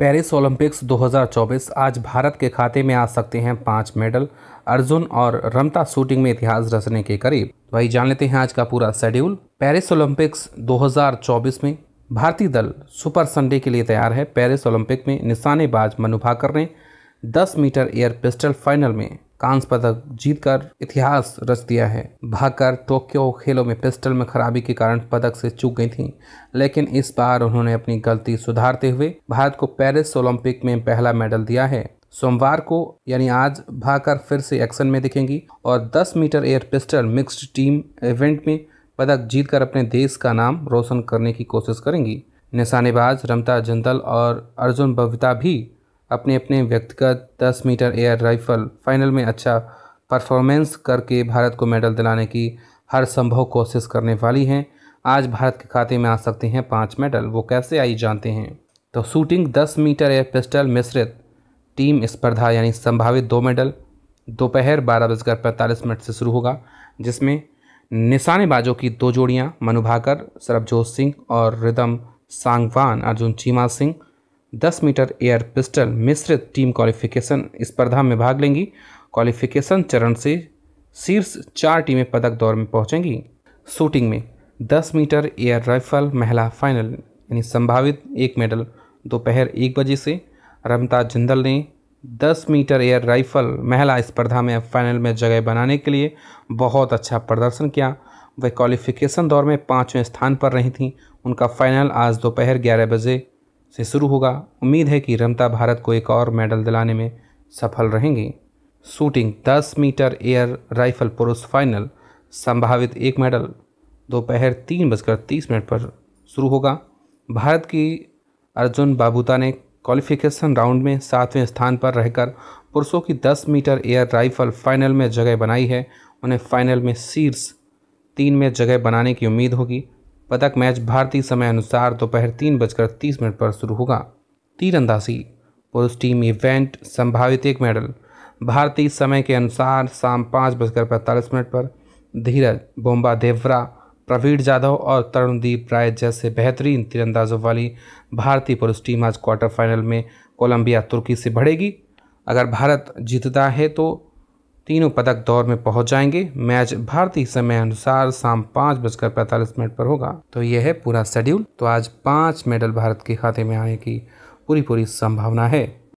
Paris Olympics 2024 आज भारत के खाते में आ सकते हैं पांच मेडल अर्जुन और रमता शूटिंग में इतिहास रचने के करीब वही जान लेते हैं आज का पूरा शेड्यूल पेरिस ओलंपिक्स 2024 में भारतीय दल सुपर संडे के लिए तैयार है पेरिस ओलंपिक में निशानेबाज मनुभाकर ने 10 मीटर एयर पिस्टल फाइनल में कांस्य पदक जीतकर इतिहास रच दिया है भाकर टोक्यो खेलों में पिस्टल में खराबी के कारण पदक से चूक गई थी लेकिन इस बार उन्होंने अपनी गलती सुधारते हुए भारत को पेरिस ओलंपिक में पहला मेडल दिया है सोमवार को यानी आज भाकर फिर से एक्शन में दिखेंगी और 10 metre air pistol mixed team event में पदक जीतकर अपने देश का नाम रोशन करने की कोशिश करेंगी निशानेबाज रमता जिंदल और अर्जुन बविता भी अपने अपने व्यक्तिगत दस मीटर एयर राइफल फाइनल में अच्छा परफॉर्मेंस करके भारत को मेडल दिलाने की हर संभव कोशिश करने वाली हैं आज भारत के खाते में आ सकते हैं पाँच मेडल वो कैसे आई जानते हैं तो शूटिंग दस मीटर एयर पिस्टल मिश्रित टीम स्पर्धा यानी संभावित दो मेडल दोपहर बारह बजकर पैंतालीस मिनट से शुरू होगा जिसमें निशानेबाजों की दो जोड़ियां मनु भाकर सरबजोत सिंह और Rhythm Sangwan Arjun Cheema Singh 10 metre air pistol मिश्रित टीम क्वालिफिकेशन स्पर्धा में भाग लेंगी क्वालिफिकेशन चरण से शीर्ष चार टीमें पदक दौर में पहुंचेंगी शूटिंग में 10 मीटर एयर राइफल महिला फाइनल यानी संभावित एक मेडल दोपहर एक बजे से रमता जिंदल ने 10 मीटर एयर राइफल महिला स्पर्धा में फाइनल में जगह बनाने के लिए बहुत अच्छा प्रदर्शन किया वह क्वालिफिकेशन दौर में पाँचवें स्थान पर रही थी उनका फाइनल आज दोपहर ग्यारह बजे से शुरू होगा उम्मीद है कि रमता भारत को एक और मेडल दिलाने में सफल रहेंगी शूटिंग 10 मीटर एयर राइफल पुरुष फाइनल संभावित एक मेडल दोपहर तीन बजकर तीस मिनट पर शुरू होगा भारत की अर्जुन बाबूता ने क्वालिफिकेशन राउंड में सातवें स्थान पर रहकर पुरुषों की 10 मीटर एयर राइफल फाइनल में जगह बनाई है उन्हें फाइनल में शीर्ष तीन में जगह बनाने की उम्मीद होगी पदक मैच भारतीय समय अनुसार दोपहर तीन बजकर तीस मिनट पर शुरू होगा तीरंदाजी पुरुष टीम इवेंट संभावित एक मेडल भारतीय समय के अनुसार शाम पाँच बजकर पैंतालीस मिनट पर धीरज बोम्बा देवरा प्रवीण जाधव और तरुणदीप राय जैसे बेहतरीन तीरंदाजों वाली भारतीय पुरुष टीम आज क्वार्टर फाइनल में कोलंबिया तुर्की से बढ़ेगी अगर भारत जीतता है तो तीनों पदक दौर में पहुंच जाएंगे मैच भारतीय समय अनुसार शाम पाँच बजकर पैंतालीस मिनट पर होगा तो यह है पूरा शेड्यूल तो आज पाँच मेडल भारत के खाते में आने की पूरी पूरी संभावना है